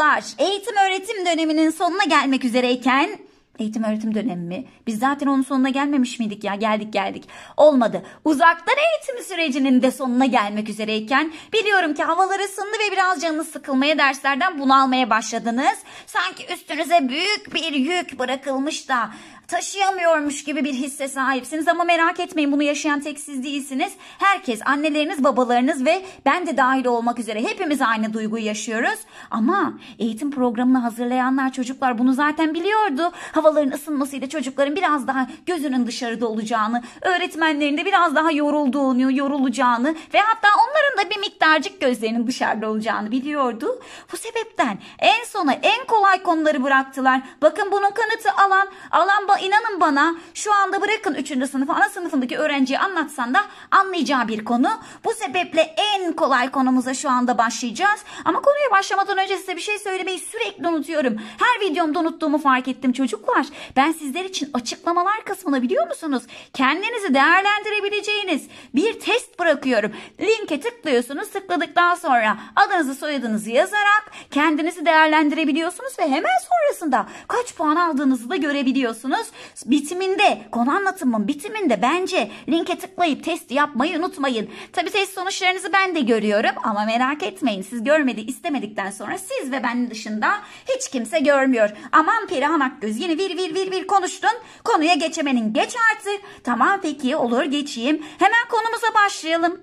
çocuklar eğitim öğretim döneminin sonuna gelmek üzereyken Eğitim öğretim dönemi mi? Biz zaten onun sonuna gelmemiş miydik ya? Geldik geldik. Olmadı. Uzaktan eğitim sürecinin de sonuna gelmek üzereyken biliyorum ki havalar ısındı ve biraz canınız sıkılmaya derslerden bunalmaya başladınız. Sanki üstünüze büyük bir yük bırakılmış da taşıyamıyormuş gibi bir hisse sahipsiniz ama merak etmeyin bunu yaşayan tek siz değilsiniz. Herkes anneleriniz, babalarınız ve ben de dahil olmak üzere hepimiz aynı duyguyu yaşıyoruz. Ama eğitim programını hazırlayanlar çocuklar bunu zaten biliyordu. Havaların ısınmasıyla çocukların biraz daha gözünün dışarıda olacağını, öğretmenlerin de biraz daha yorulduğunu, yorulacağını ve hatta onların da bir miktarcık gözlerinin dışarıda olacağını biliyordu. Bu sebepten en sona en kolay konuları bıraktılar. Bakın bunun kanıtı alan, alan inanın bana şu anda bırakın 3. sınıfı ana sınıfındaki öğrenciye anlatsan da anlayacağı bir konu. Bu sebeple en kolay konumuza şu anda başlayacağız. Ama konuya başlamadan önce size bir şey söylemeyi sürekli unutuyorum. Her videomda unuttuğumu fark ettim çocuklar. Ben sizler için açıklamalar kısmını biliyor musunuz? Kendinizi değerlendirebileceğiniz bir test bırakıyorum. Linke tıklıyorsunuz. Tıkladıktan sonra adınızı soyadınızı yazarak kendinizi değerlendirebiliyorsunuz ve hemen sonrasında kaç puan aldığınızı da görebiliyorsunuz. Bitiminde, konu anlatımın bitiminde bence linke tıklayıp testi yapmayı unutmayın. Tabii test sonuçlarınızı ben de görüyorum ama merak etmeyin. Siz görmedi istemedikten sonra siz ve ben dışında hiç kimse görmüyor. Aman Perihan Akgöz yine vir vir vir vir konuştun. Konuya geçemenin geç artık. Tamam peki olur geçeyim. Hemen konumuza başlayalım.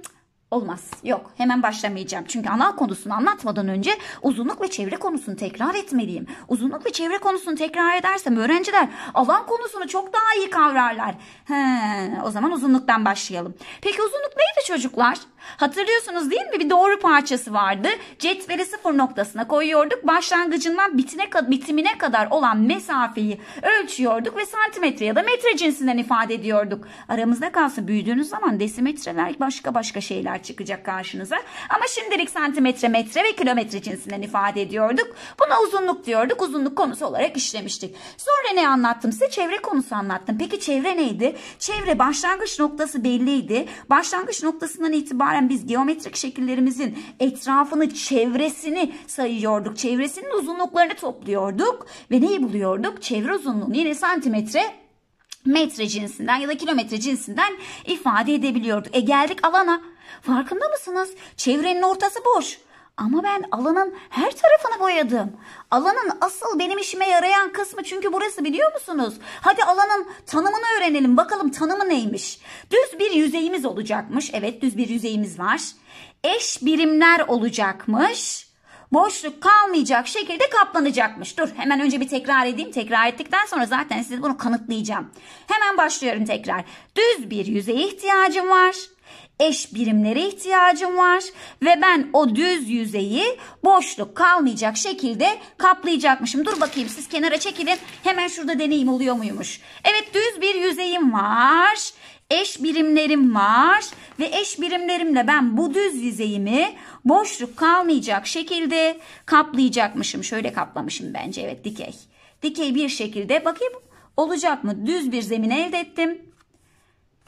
Olmaz. Yok. Hemen başlamayacağım. Çünkü ana konusunu anlatmadan önce uzunluk ve çevre konusunu tekrar etmeliyim. Uzunluk ve çevre konusunu tekrar edersem öğrenciler alan konusunu çok daha iyi kavrarlar. He, o zaman uzunluktan başlayalım. Peki uzunluk neydi çocuklar? Hatırlıyorsunuz değil mi? Bir doğru parçası vardı. Cetveli sıfır noktasına koyuyorduk. Başlangıcından bitine, bitimine kadar olan mesafeyi ölçüyorduk ve santimetre ya da metre cinsinden ifade ediyorduk. Aramızda kalsın büyüdüğünüz zaman desimetreler başka başka şeyler çıkacak karşınıza. Ama şimdilik santimetre, metre ve kilometre cinsinden ifade ediyorduk. Buna uzunluk diyorduk. Uzunluk konusu olarak işlemiştik. Sonra ne anlattım size? Çevre konusu anlattım. Peki çevre neydi? Çevre başlangıç noktası belliydi. Başlangıç noktasından itibaren itibaren biz geometrik şekillerimizin etrafını, çevresini sayıyorduk. Çevresinin uzunluklarını topluyorduk ve neyi buluyorduk? Çevre uzunluğunu yine santimetre metre cinsinden ya da kilometre cinsinden ifade edebiliyorduk. E geldik alana. Farkında mısınız? Çevrenin ortası boş. Ama ben alanın her tarafını boyadım. Alanın asıl benim işime yarayan kısmı çünkü burası biliyor musunuz? Hadi alanın tanımını öğrenelim bakalım tanımı neymiş? Düz bir yüzeyimiz olacakmış. Evet düz bir yüzeyimiz var. Eş birimler olacakmış. Boşluk kalmayacak şekilde kaplanacakmış. Dur hemen önce bir tekrar edeyim. Tekrar ettikten sonra zaten size bunu kanıtlayacağım. Hemen başlıyorum tekrar. Düz bir yüzeye ihtiyacım var eş birimlere ihtiyacım var ve ben o düz yüzeyi boşluk kalmayacak şekilde kaplayacakmışım. Dur bakayım siz kenara çekilin. Hemen şurada deneyim oluyor muymuş? Evet düz bir yüzeyim var. Eş birimlerim var ve eş birimlerimle ben bu düz yüzeyimi boşluk kalmayacak şekilde kaplayacakmışım. Şöyle kaplamışım bence evet dikey. Dikey bir şekilde bakayım olacak mı? Düz bir zemin elde ettim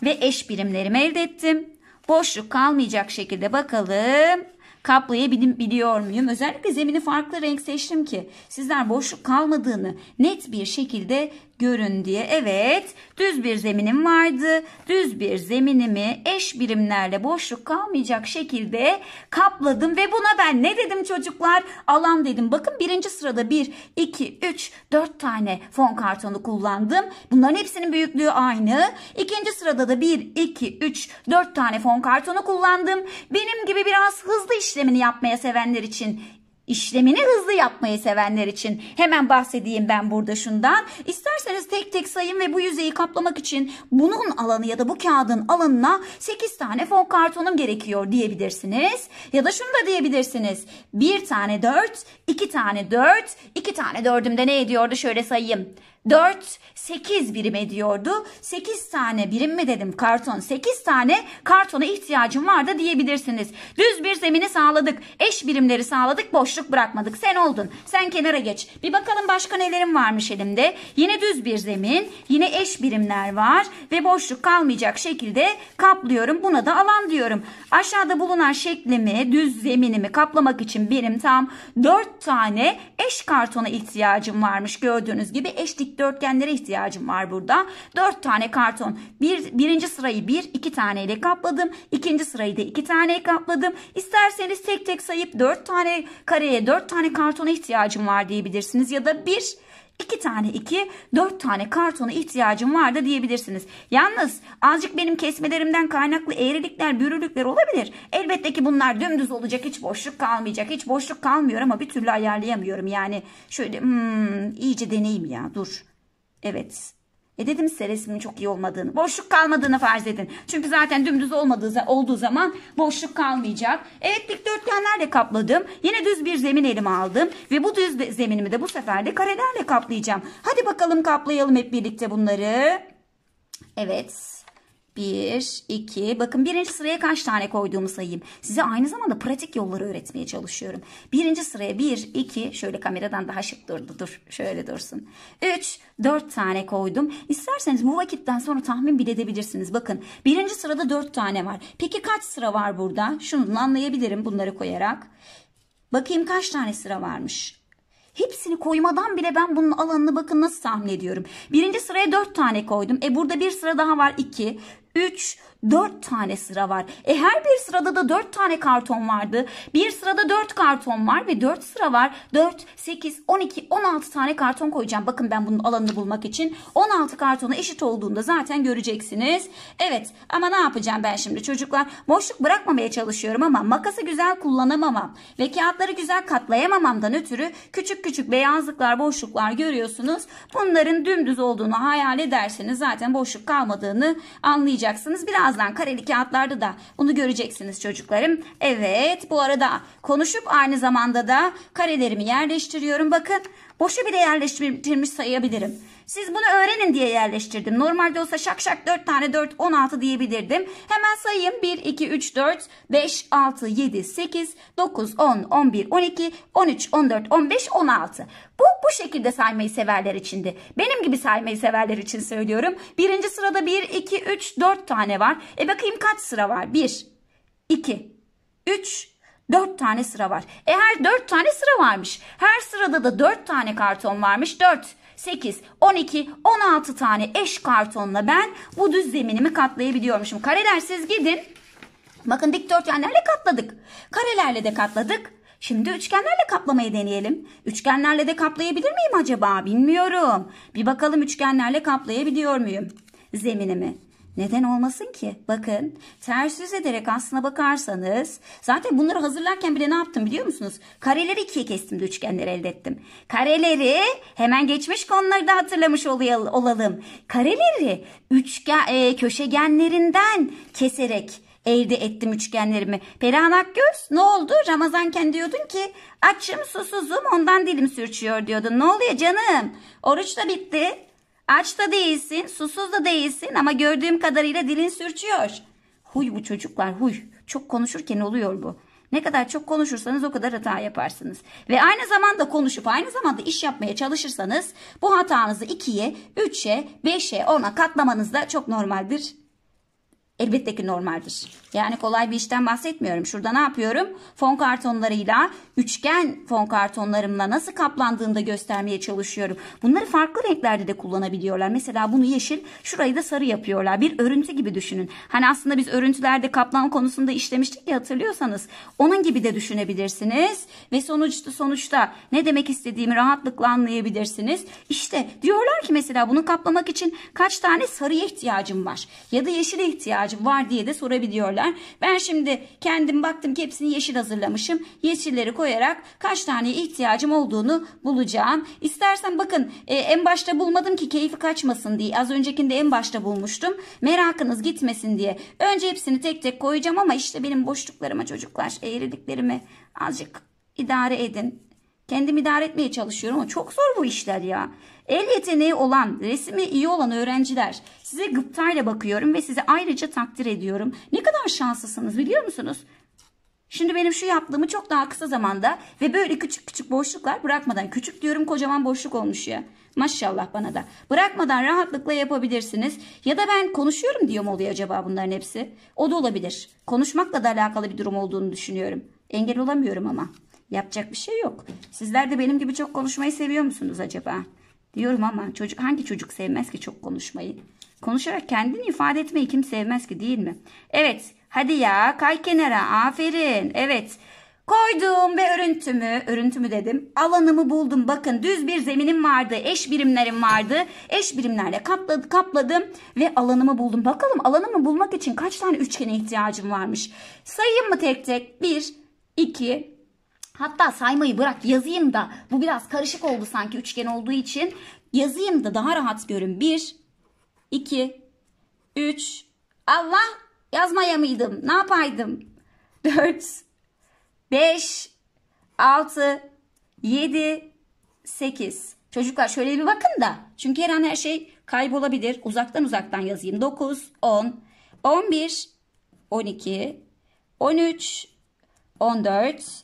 ve eş birimlerimi elde ettim boşluk kalmayacak şekilde bakalım kaplayabiliyor muyum? Özellikle zemini farklı renk seçtim ki sizler boşluk kalmadığını net bir şekilde görün diye. Evet düz bir zeminim vardı. Düz bir zeminimi eş birimlerle boşluk kalmayacak şekilde kapladım ve buna ben ne dedim çocuklar? Alan dedim. Bakın birinci sırada 1, 2, 3, 4 tane fon kartonu kullandım. Bunların hepsinin büyüklüğü aynı. İkinci sırada da 1, 2, 3, 4 tane fon kartonu kullandım. Benim gibi biraz hızlı işlemini yapmaya sevenler için İşlemini hızlı yapmayı sevenler için hemen bahsedeyim ben burada şundan. İsterseniz tek tek sayın ve bu yüzeyi kaplamak için bunun alanı ya da bu kağıdın alanına 8 tane fon kartonum gerekiyor diyebilirsiniz. Ya da şunu da diyebilirsiniz. 1 tane 4, 2 tane 4, 2 tane 4'ümde ne ediyordu şöyle sayayım. 4, 8 birim ediyordu. 8 tane birim mi dedim karton? 8 tane kartona ihtiyacım vardı diyebilirsiniz. Düz bir zemini sağladık. Eş birimleri sağladık. Boşluk bırakmadık. Sen oldun. Sen kenara geç. Bir bakalım başka nelerim varmış elimde. Yine düz bir zemin. Yine eş birimler var. Ve boşluk kalmayacak şekilde kaplıyorum. Buna da alan diyorum. Aşağıda bulunan şeklimi, düz zeminimi kaplamak için birim tam 4 tane eş kartona ihtiyacım varmış. Gördüğünüz gibi eş dik dikdörtgenlere ihtiyacım var burada. 4 tane karton. Bir, birinci sırayı 1, bir, 2 ile kapladım. İkinci sırayı da 2 tane kapladım. İsterseniz tek tek sayıp 4 tane kareye 4 tane kartona ihtiyacım var diyebilirsiniz. Ya da 1 2 tane 2, 4 tane kartona ihtiyacım vardı diyebilirsiniz. Yalnız azıcık benim kesmelerimden kaynaklı eğrilikler, bürülükler olabilir. Elbette ki bunlar dümdüz olacak, hiç boşluk kalmayacak. Hiç boşluk kalmıyor ama bir türlü ayarlayamıyorum. Yani şöyle hmm, iyice deneyim ya dur. Evet e dedim size resmin çok iyi olmadığını, boşluk kalmadığını farz edin. Çünkü zaten dümdüz olmadığı olduğu zaman boşluk kalmayacak. Evet dikdörtgenlerle kapladım. Yine düz bir zemin elime aldım. Ve bu düz zeminimi de bu sefer de karelerle kaplayacağım. Hadi bakalım kaplayalım hep birlikte bunları. Evet. 1, 2. Bakın birinci sıraya kaç tane koyduğumu sayayım. Size aynı zamanda pratik yolları öğretmeye çalışıyorum. Birinci sıraya 1, 2. Şöyle kameradan daha şık durdu. Dur şöyle dursun. 3, 4 tane koydum. İsterseniz bu vakitten sonra tahmin bile edebilirsiniz. Bakın birinci sırada 4 tane var. Peki kaç sıra var burada? Şunu anlayabilirim bunları koyarak. Bakayım kaç tane sıra varmış. Hepsini koymadan bile ben bunun alanını bakın nasıl tahmin ediyorum. Birinci sıraya dört tane koydum. E burada bir sıra daha var iki. 3, 4 tane sıra var. E her bir sırada da 4 tane karton vardı. Bir sırada 4 karton var ve 4 sıra var. 4, 8, 12, 16 tane karton koyacağım. Bakın ben bunun alanını bulmak için. 16 kartona eşit olduğunda zaten göreceksiniz. Evet ama ne yapacağım ben şimdi çocuklar? Boşluk bırakmamaya çalışıyorum ama makası güzel kullanamamam. Ve kağıtları güzel katlayamamamdan ötürü küçük küçük beyazlıklar, boşluklar görüyorsunuz. Bunların dümdüz olduğunu hayal ederseniz zaten boşluk kalmadığını anlayacaksınız koymayacaksınız. Birazdan kareli kağıtlarda da bunu göreceksiniz çocuklarım. Evet bu arada konuşup aynı zamanda da karelerimi yerleştiriyorum. Bakın boşu bile yerleştirmiş sayabilirim. Siz bunu öğrenin diye yerleştirdim. Normalde olsa şak şak 4 tane 4 16 diyebilirdim. Hemen sayayım 1 2 3 4 5 6 7 8 9 10 11 12 13 14 15 16. Bu bu şekilde saymayı severler içindi. Benim gibi saymayı severler için söylüyorum. Birinci sırada 1, 2, 3, 4 tane var. E bakayım kaç sıra var? 1, 2, 3, 4 tane sıra var. E her 4 tane sıra varmış. Her sırada da 4 tane karton varmış. 4, 8, 12, 16 tane eş kartonla ben bu düz zeminimi katlayabiliyormuşum. Kareler siz gidin. Bakın dikdörtgenlerle katladık. Karelerle de katladık. Şimdi üçgenlerle kaplamayı deneyelim. Üçgenlerle de kaplayabilir miyim acaba? Bilmiyorum. Bir bakalım üçgenlerle kaplayabiliyor muyum? Zeminimi. Neden olmasın ki? Bakın ters yüz ederek aslına bakarsanız zaten bunları hazırlarken bile ne yaptım biliyor musunuz? Kareleri ikiye kestim de üçgenleri elde ettim. Kareleri hemen geçmiş konuları da hatırlamış olalım. Kareleri üçgen, e, köşegenlerinden keserek elde ettim üçgenlerimi. Perihan Akgöz ne oldu? Ramazanken diyordun ki açım susuzum ondan dilim sürçüyor diyordun. Ne oluyor canım? Oruç da bitti. Aç da değilsin, susuz da değilsin ama gördüğüm kadarıyla dilin sürçüyor. Huy bu çocuklar huy. Çok konuşurken oluyor bu. Ne kadar çok konuşursanız o kadar hata yaparsınız. Ve aynı zamanda konuşup aynı zamanda iş yapmaya çalışırsanız bu hatanızı 2'ye, 3'e, 5'e, 10'a katlamanız da çok normaldir elbette ki normaldir. Yani kolay bir işten bahsetmiyorum. Şurada ne yapıyorum? Fon kartonlarıyla üçgen fon kartonlarımla nasıl kaplandığını da göstermeye çalışıyorum. Bunları farklı renklerde de kullanabiliyorlar. Mesela bunu yeşil, şurayı da sarı yapıyorlar. Bir örüntü gibi düşünün. Hani aslında biz örüntülerde kaplan konusunda işlemiştik ya hatırlıyorsanız. Onun gibi de düşünebilirsiniz ve sonuçta sonuçta ne demek istediğimi rahatlıkla anlayabilirsiniz. İşte diyorlar ki mesela bunu kaplamak için kaç tane sarıya ihtiyacım var ya da yeşile ihtiyacım ihtiyacım var diye de sorabiliyorlar. Ben şimdi kendim baktım ki hepsini yeşil hazırlamışım. Yeşilleri koyarak kaç tane ihtiyacım olduğunu bulacağım. İstersen bakın e, en başta bulmadım ki keyfi kaçmasın diye. Az öncekinde en başta bulmuştum. Merakınız gitmesin diye. Önce hepsini tek tek koyacağım ama işte benim boşluklarıma çocuklar eğriliklerimi azıcık idare edin. Kendim idare etmeye çalışıyorum ama çok zor bu işler ya. El yeteneği olan, resmi iyi olan öğrenciler size gıptayla bakıyorum ve size ayrıca takdir ediyorum. Ne kadar şanslısınız biliyor musunuz? Şimdi benim şu yaptığımı çok daha kısa zamanda ve böyle küçük küçük boşluklar bırakmadan küçük diyorum kocaman boşluk olmuş ya. Maşallah bana da. Bırakmadan rahatlıkla yapabilirsiniz. Ya da ben konuşuyorum diyor mu oluyor acaba bunların hepsi? O da olabilir. Konuşmakla da alakalı bir durum olduğunu düşünüyorum. Engel olamıyorum ama. Yapacak bir şey yok. Sizler de benim gibi çok konuşmayı seviyor musunuz acaba? Diyorum ama çocuk hangi çocuk sevmez ki çok konuşmayı? Konuşarak kendini ifade etmeyi kim sevmez ki değil mi? Evet hadi ya kay kenara aferin. Evet koydum ve örüntümü örüntümü dedim alanımı buldum bakın düz bir zeminim vardı eş birimlerim vardı eş birimlerle kapladı, kapladım ve alanımı buldum bakalım alanımı bulmak için kaç tane üçgene ihtiyacım varmış sayayım mı tek tek Bir, iki. Hatta saymayı bırak yazayım da bu biraz karışık oldu sanki üçgen olduğu için. Yazayım da daha rahat görün. 1, 2, 3. Allah yazmaya mıydım? Ne yapaydım? 4, 5, 6, 7, 8. Çocuklar şöyle bir bakın da. Çünkü her an her şey kaybolabilir. Uzaktan uzaktan yazayım. 9, 10, 11, 12, 13, 14,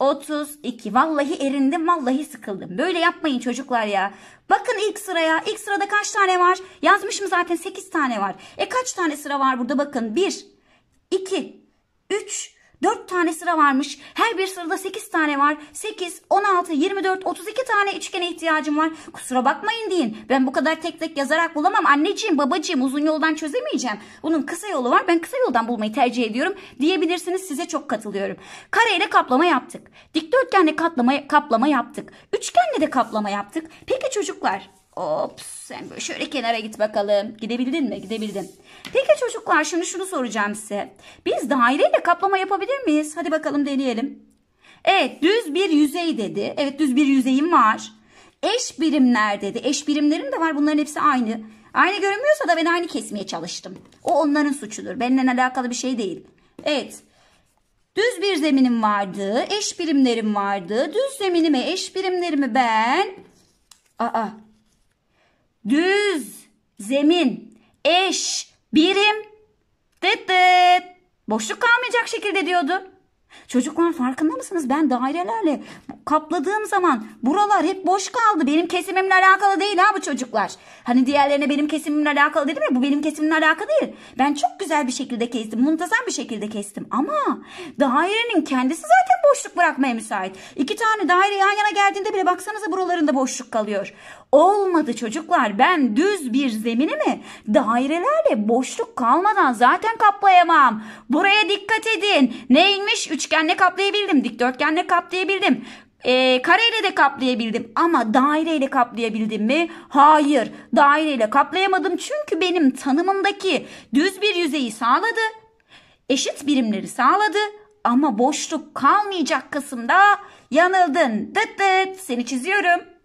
32. Vallahi erindim, vallahi sıkıldım. Böyle yapmayın çocuklar ya. Bakın ilk sıraya. İlk sırada kaç tane var? Yazmışım zaten 8 tane var. E kaç tane sıra var burada bakın. 1, 2, 3, 4 tane sıra varmış. Her bir sırada 8 tane var. 8, 16, 24, 32 tane üçgene ihtiyacım var. Kusura bakmayın deyin. Ben bu kadar tek tek yazarak bulamam. Anneciğim, babacığım uzun yoldan çözemeyeceğim. Bunun kısa yolu var. Ben kısa yoldan bulmayı tercih ediyorum diyebilirsiniz. Size çok katılıyorum. Kareyle kaplama yaptık. Dikdörtgenle katlama, kaplama yaptık. Üçgenle de kaplama yaptık. Peki çocuklar Ops sen böyle şöyle kenara git bakalım. Gidebildin mi? Gidebildin. Peki çocuklar şimdi şunu soracağım size. Biz daireyle kaplama yapabilir miyiz? Hadi bakalım deneyelim. Evet düz bir yüzey dedi. Evet düz bir yüzeyim var. Eş birimler dedi. Eş birimlerim de var bunların hepsi aynı. Aynı görünmüyorsa da ben aynı kesmeye çalıştım. O onların suçudur. Benimle alakalı bir şey değil. Evet. Düz bir zeminim vardı. Eş birimlerim vardı. Düz zeminime eş birimlerimi ben... Aa düz zemin eş birim dıt dıt boşluk kalmayacak şekilde diyordu. Çocuklar farkında mısınız? Ben dairelerle kapladığım zaman buralar hep boş kaldı. Benim kesimimle alakalı değil ha bu çocuklar. Hani diğerlerine benim kesimimle alakalı dedim ya bu benim kesimimle alakalı değil. Ben çok güzel bir şekilde kestim. Muntazam bir şekilde kestim. Ama dairenin kendisi zaten boşluk bırakmaya müsait. İki tane daire yan yana geldiğinde bile baksanıza buralarında boşluk kalıyor. Olmadı çocuklar ben düz bir zemini mi dairelerle boşluk kalmadan zaten kaplayamam. Buraya dikkat edin. Neymiş? Üçgenle kaplayabildim, dikdörtgenle kaplayabildim. E, kareyle de kaplayabildim ama daireyle kaplayabildim mi? Hayır daireyle kaplayamadım çünkü benim tanımımdaki düz bir yüzeyi sağladı. Eşit birimleri sağladı ama boşluk kalmayacak kısımda yanıldın. Dıt dıt seni çiziyorum.